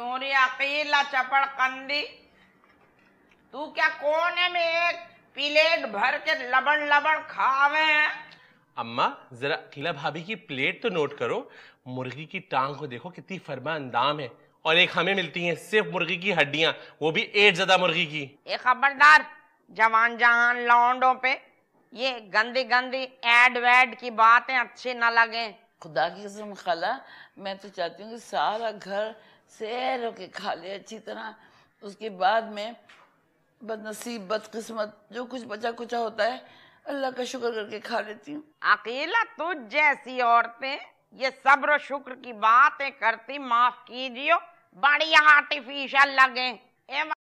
क्यों रे अकेला चपड़ कंदी तू क्या कोने में एक प्लेट भर के लबड़ लबड़ खावे हैं अम्मा जरा अकेला भाभी की प्लेट तो नोट करो मुर्गी की टांग को देखो कितनी फरमा अंदाम है और एक हमें मिलती है सिर्फ मुर्गी की हड्डियां वो भी एट ज्यादा मुर्गी की ये खबरदार जवान जहान लौंडों पे ये गंदी गंदी एड वैड की बातें अच्छी ना लगे खुदा की कसम खला मैं तो चाहती हूँ कि सारा घर सैर होके खा ले अच्छी तरह उसके बाद में बदनसीब बदकिस्मत जो कुछ बचा कुचा होता है अल्लाह का शुक्र करके खा लेती हूँ अकेला तुझ जैसी औरतें ये सब्र शुक्र की बातें करती माफ कीजियो बड़ी आर्टिफिशियल लगे